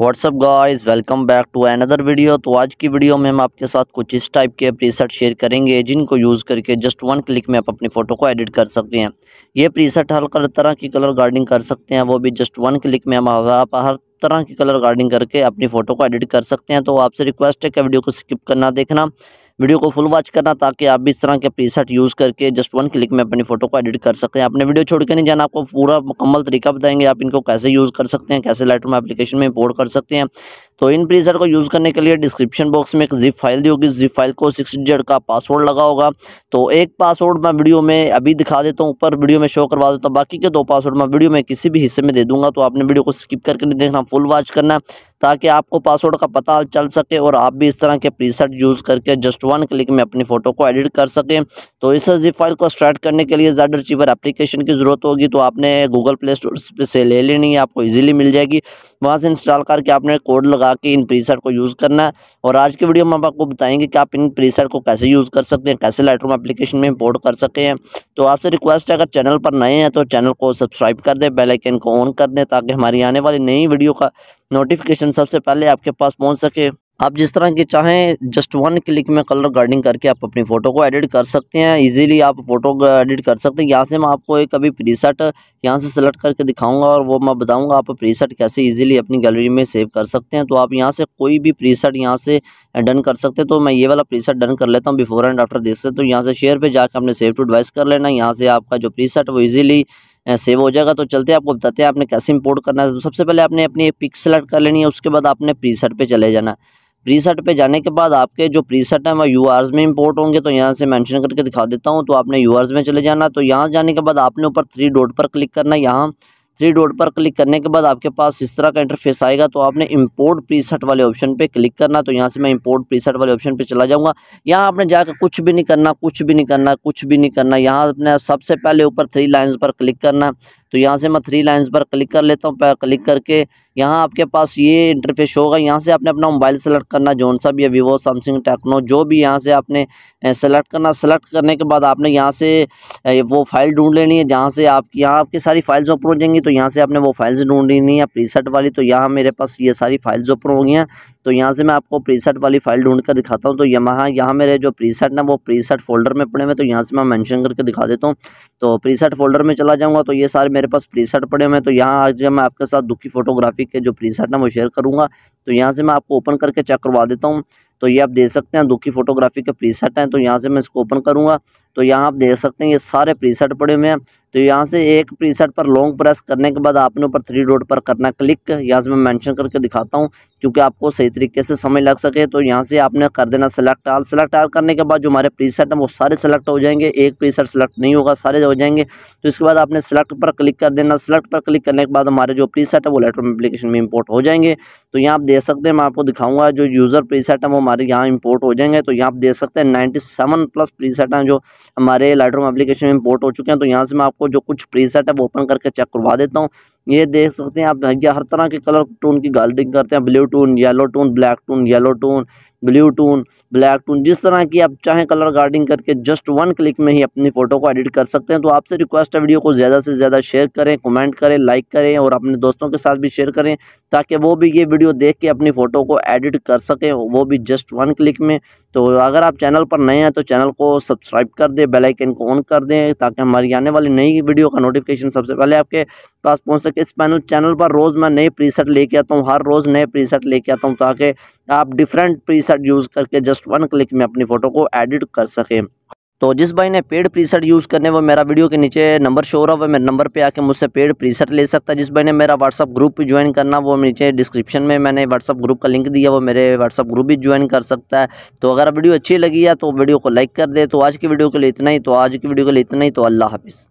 WhatsApp guys welcome back to another video तो आज की वीडियो में हम आपके साथ कुछ इस टाइप के प्रीसेट शेयर करेंगे जिनको यूज़ करके जस्ट वन क्लिक में आप अपनी फ़ोटो को एडिट कर सकते हैं ये प्रीसेट हर तरह की कलर गार्डिंग कर सकते हैं वो भी जस्ट वन क्लिक में हम आप हर तरह की कलर गार्डिंग करके अपनी फ़ोटो को एडिट कर सकते हैं तो आपसे रिक्वेस्ट है कि वीडियो को स्किप करना देखना वीडियो को फुल वॉच करना ताकि आप भी इस तरह के प्रीसेट यूज़ करके जस्ट वन क्लिक में अपनी फोटो को एडिट कर सकते हैं आपने वीडियो छोड़ के नहीं जाना आपको पूरा मुकम्मल तरीका बताएंगे आप इनको कैसे यूज़ कर सकते हैं कैसे लाइट एप्लीकेशन में इम्पोर्ट कर सकते हैं तो इन प्रीसेट को यूज़ करने के लिए डिस्क्रिप्शन बॉक्स में एक जिप फाइल दी होगी जिप फाइल को सिक्स डिजिट का पासवर्ड लगा होगा तो एक पासवर्ड मैं वीडियो में अभी दिखा देता हूँ ऊपर वीडियो में शो करवा देता हूँ बाकी के दो पासवर्ड मैं वीडियो में किसी भी हिस्से में दे दूँगा तो आपने वीडियो को स्किप करके नहीं देखना फुल वॉच करना ताकि आपको पासवर्ड का पता चल सके और आप भी इस तरह के प्रीसेट यूज़ करके जस्ट जस्ट वन क्लिक में अपनी फ़ोटो को एडिट कर सकें तो इस जिप फाइल को स्टार्ट करने के लिए ज़्यादा रिचीवर एप्लीकेशन की ज़रूरत होगी तो आपने गूगल प्ले स्टोर से ले लेनी है आपको ईजिली मिल जाएगी वहाँ से इंस्टॉल करके आपने कोड लगा के इन प्रीसेट को यूज़ करना है और आज की वीडियो में हम आपको बताएंगे कि आप इन प्रीसेट को कैसे यूज़ कर सकते हैं कैसे लाइटरूम एप्लीकेशन में इंपोर्ट कर सकते हैं तो आपसे रिक्वेस्ट है अगर चैनल पर नए हैं तो चैनल को सब्सक्राइब कर दें बेलाइकन को ऑन कर दें ताकि हमारी आने वाली नई वीडियो का नोटिफिकेशन सबसे पहले आपके पास पहुँच सके आप जिस तरह की चाहें जस्ट वन क्लिक में कलर गार्डिंग करके आप अपनी फ़ोटो को एडिट कर सकते हैं इजीली आप फ़ोटो एडिट कर सकते हैं यहाँ से मैं आपको एक अभी प्रीसेट यहाँ से सेलेक्ट करके दिखाऊंगा और वो मैं बताऊंगा आप प्रीसेट कैसे इजीली अपनी गैलरी में सेव कर सकते हैं तो आप यहाँ से कोई भी प्रीसेट यहाँ से डन कर सकते हैं तो मैं ये वाला प्रीसेट डन कर लेता हूँ बिफोर एंड आफ्टर देख सकते तो यहाँ से शेयर पर जाकर अपने सेव टू एडवाइस कर लेना यहाँ से आपका जो प्रीसेट वो ईजिली सेव हो जाएगा तो चलते हैं आपको बताते हैं आपने कैसे इंपोर्ट करना है तो सबसे पहले आपने अपनी पिक सेलेक्ट कर लेनी है उसके बाद आपने प्रीसेट पे चले जाना है प्रीसेट पे जाने के बाद आपके जो प्रीसेट हैं वो यू में इंपोर्ट होंगे तो यहाँ से मेंशन करके दिखा देता हूँ तो आपने यू में चले जाना तो यहाँ जाने के बाद आपने ऊपर थ्री डॉट पर क्लिक करना है यहाँ थ्री डॉट पर क्लिक करने के बाद आपके पास इस तरह का इंटरफेस आएगा तो आपने इंपोर्ट प्रीसेट वाले ऑप्शन पे क्लिक करना तो यहाँ से मैं इंपोर्ट प्रीसेट वाले ऑप्शन पे चला जाऊँगा यहाँ आपने जाकर कुछ भी नहीं करना कुछ भी नहीं करना कुछ भी नहीं करना यहाँ आपने सबसे पहले ऊपर थ्री लाइन्स पर क्लिक करना तो यहाँ से मैं थ्री लाइन्स पर क्लिक कर लेता हूँ क्लिक करके यहाँ आपके पास ये इंटरफेस होगा यहाँ से आपने अपना मोबाइल सेलेक्ट करना जोन सा भी है वीवो सैमसंग टेक्नो जो भी यहाँ से आपने सेलेक्ट करना सेलेक्ट करने के बाद आपने यहाँ से वो फाइल ढूंढ लेनी है जहाँ से आप यहाँ आपकी सारी फाइल्स ओपन हो जाएंगी तो यहाँ से आपने वो फाइल्स ढूंढ लेनी है प्रीसेट वाली तो यहाँ मेरे पास ये सारी फाइल्स ओपन हो गई हैं तो यहाँ से मैं आपको प्रीसेट वाली फाइल ढूंढ कर दिखाता हूँ तो यहाँ यहाँ मेरे जो प्रीसेट ना वो प्रीसेट फोल्डर में पड़े हुए तो यहाँ से मैं मेंशन करके दिखा देता हूँ तो प्रीसेट फोल्डर में चला जाऊँगा तो ये सारे मेरे पास प्रीसेट पड़े हुए हैं तो यहाँ आज मैं आपके साथ दुखी फोटोग्राफी के जो प्रीसेट ना वो शेयर करूँगा तो यहाँ से मैं आपको ओपन करके चेक करवा देता हूँ तो ये आप देख सकते हैं दुखी फोटोग्राफी के प्रीसेट हैं तो यहाँ से मैं इसको ओपन करूँगा तो यहाँ आप देख सकते हैं ये सारे प्रीसेट पड़े हुए हैं तो यहाँ से एक प्रीसेट पर लॉन्ग प्रेस करने के बाद आपने ऊपर थ्री डॉट पर करना क्लिक यहाँ से मैं मेंशन करके दिखाता हूँ क्योंकि आपको सही तरीके से समय लग सके तो यहाँ से आपने कर देना सेलेक्ट आल सेलेक्ट आल करने के बाद जो हमारे प्रीसेट हैं वो सारे सेलेक्ट हो जाएंगे एक प्रीसेट सेलेक्ट नहीं होगा सारे हो जाएंगे तो इसके बाद आपने सेलेक्ट पर क्लिक कर देना सेलेक्ट पर क्लिक करने के बाद हमारे जो प्री है वो लेटर एप्लीकेशन में इम्पोर्ट हो जाएंगे तो यहाँ आप देख सकते हैं मैं आपको दिखाऊंगा जो यूज़र प्री है वो हमारे यहाँ इम्पोर्ट हो जाएंगे तो यहाँ आप देख सकते हैं नाइन्टी सेवन प्लस प्री हैं जो हमारे लाइट रूम एप्लीकेशन में इंपोर्ट हो चुके हैं तो यहाँ से मैं आपको जो कुछ प्रीसेट है वो ओपन करके चेक करवा देता हूँ ये देख सकते हैं आप भैया हर तरह के कलर टोन की गार्डिंग करते हैं blue tone yellow tone black tone yellow tone blue tone black tone जिस तरह की आप चाहें कलर गार्डिंग करके जस्ट वन क्लिक में ही अपनी फ़ोटो को एडिट कर सकते हैं तो आपसे रिक्वेस्ट है वीडियो को ज़्यादा से ज़्यादा शेयर करें कमेंट करें लाइक करें और अपने दोस्तों के साथ भी शेयर करें ताकि वो भी ये वीडियो देख के अपनी फ़ोटो को एडिट कर सकें वो भी जस्ट वन क्लिक में तो अगर आप चैनल पर नए हैं तो चैनल को सब्सक्राइब कर दें बेलाइकन को ऑन कर दें ताकि हमारी आने वाली नई वीडियो का नोटिफिकेशन सबसे पहले आपके पास पहुंच सके इस चैनल पर रोज़ मैं नए प्रीसेट लेके आता हूँ हर रोज़ नए प्रीसेट लेके आता हूँ ताकि आप डिफरेंट प्रीसेट यूज़ करके जस्ट वन क्लिक में अपनी फ़ोटो को एडिट कर सकें तो जिस भाई ने पेड प्रीसेट यूज़ करने वो मेरा वीडियो के नीचे नंबर शो रहा है मेरे नंबर पे आके मुझसे पेड प्रीसेट ले सकता है जिस भाई ने मेरा व्हाट्सअप ग्रुप भी ज्वाइन करना वो नीचे डिस्क्रिप्शन में मैंने व्हाट्सअप ग्रुप का लिंक दिया वो मेरे व्हाट्सअप ग्रुप भी ज्वाइन कर सकता है तो अगर वीडियो अच्छी लगी है तो वीडियो को लाइक कर दे तो आज की वीडियो के लिए इतना ही तो आज की वीडियो के लिए इतना ही तो अल्लाह हाफिज़